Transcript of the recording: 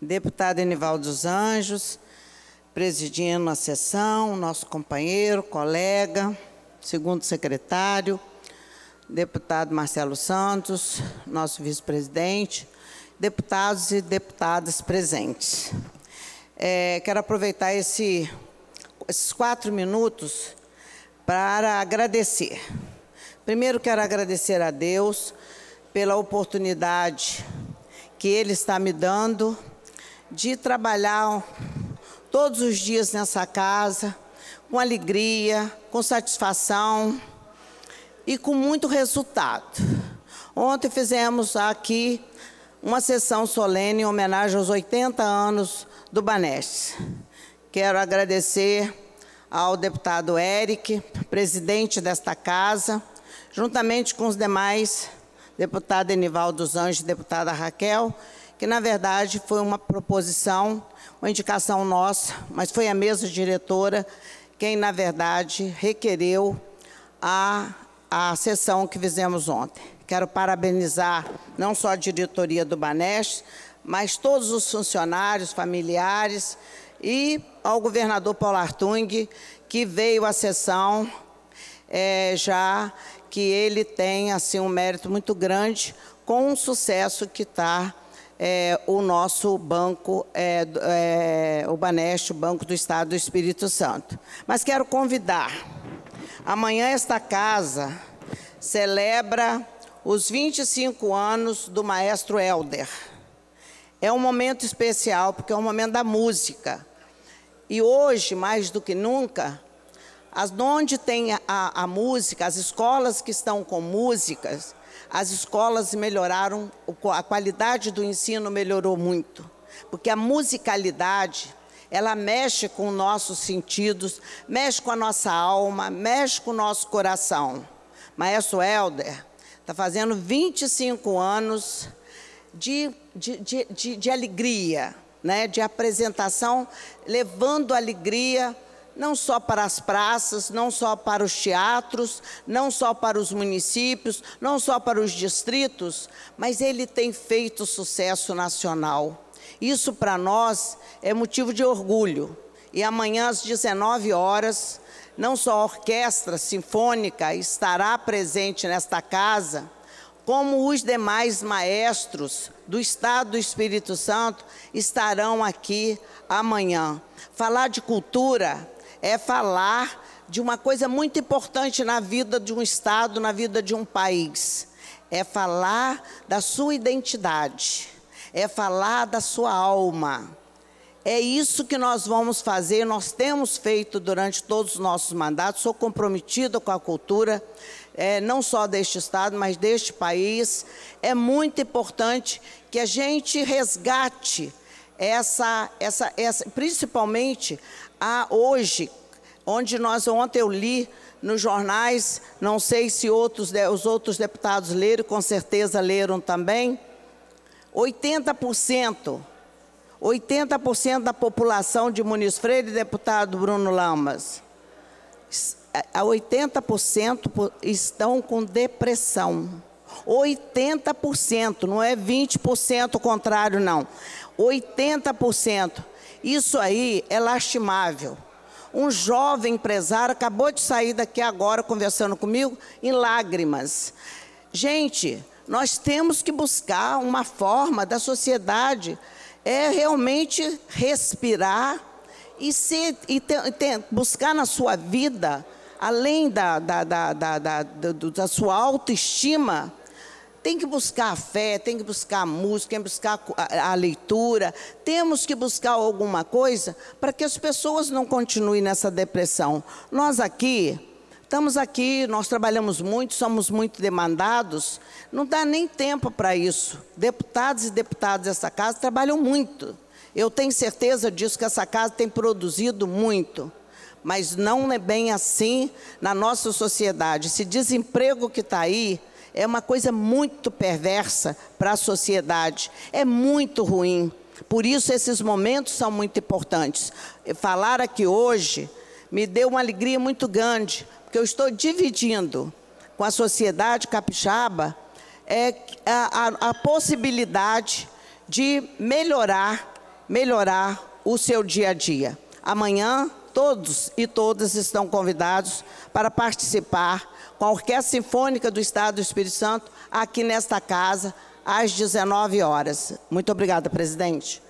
deputado Enivaldo dos Anjos, presidindo a sessão, nosso companheiro, colega, segundo secretário, deputado Marcelo Santos, nosso vice-presidente, deputados e deputadas presentes. É, quero aproveitar esse, esses quatro minutos para agradecer. Primeiro, quero agradecer a Deus pela oportunidade que Ele está me dando de trabalhar todos os dias nessa casa, com alegria, com satisfação e com muito resultado. Ontem fizemos aqui uma sessão solene em homenagem aos 80 anos do Banestes. Quero agradecer ao deputado Eric, presidente desta casa, juntamente com os demais, deputado Enival dos Anjos e deputada Raquel, que na verdade foi uma proposição, uma indicação nossa, mas foi a mesa diretora quem, na verdade, requereu a, a sessão que fizemos ontem. Quero parabenizar não só a diretoria do Banest, mas todos os funcionários, familiares e ao governador Paulo Artung, que veio à sessão, é, já que ele tem assim, um mérito muito grande com o sucesso que está é, o nosso banco, é, é, o Baneste, o Banco do Estado do Espírito Santo. Mas quero convidar. Amanhã esta casa celebra os 25 anos do maestro Helder. É um momento especial, porque é um momento da música. E hoje, mais do que nunca, as, onde tem a, a música, as escolas que estão com músicas, as escolas melhoraram, a qualidade do ensino melhorou muito, porque a musicalidade ela mexe com nossos sentidos, mexe com a nossa alma, mexe com o nosso coração. Maestro Helder está fazendo 25 anos de, de, de, de, de alegria, né? de apresentação, levando alegria não só para as praças, não só para os teatros, não só para os municípios, não só para os distritos, mas ele tem feito sucesso nacional. Isso para nós é motivo de orgulho. E amanhã às 19 horas, não só a orquestra sinfônica estará presente nesta casa, como os demais maestros do Estado do Espírito Santo estarão aqui amanhã. Falar de cultura é falar de uma coisa muito importante na vida de um Estado, na vida de um país. É falar da sua identidade, é falar da sua alma. É isso que nós vamos fazer, nós temos feito durante todos os nossos mandatos. Sou comprometida com a cultura, é, não só deste Estado, mas deste país. É muito importante que a gente resgate essa, essa, essa principalmente a hoje, onde nós ontem eu li nos jornais, não sei se outros, os outros deputados leram, com certeza leram também, 80%, 80% da população de Muniz Freire, deputado Bruno Lamas, 80% é, estão com depressão. 80%, não é 20% o contrário, não. 80%. Isso aí é lastimável. Um jovem empresário acabou de sair daqui agora conversando comigo em lágrimas. Gente, nós temos que buscar uma forma da sociedade é realmente respirar e, e buscar na sua vida, além da, da, da, da, da, da sua autoestima, tem que buscar a fé, tem que buscar a música, tem que buscar a, a leitura, temos que buscar alguma coisa para que as pessoas não continuem nessa depressão. Nós aqui, estamos aqui, nós trabalhamos muito, somos muito demandados, não dá nem tempo para isso. Deputados e deputadas dessa casa trabalham muito. Eu tenho certeza disso que essa casa tem produzido muito mas não é bem assim na nossa sociedade. Esse desemprego que está aí é uma coisa muito perversa para a sociedade, é muito ruim. Por isso, esses momentos são muito importantes. Falar aqui hoje me deu uma alegria muito grande, porque eu estou dividindo com a sociedade capixaba é, a, a, a possibilidade de melhorar, melhorar o seu dia a dia. Amanhã todos e todas estão convidados para participar com a Orquestra Sinfônica do Estado do Espírito Santo aqui nesta casa às 19 horas. Muito obrigada, presidente.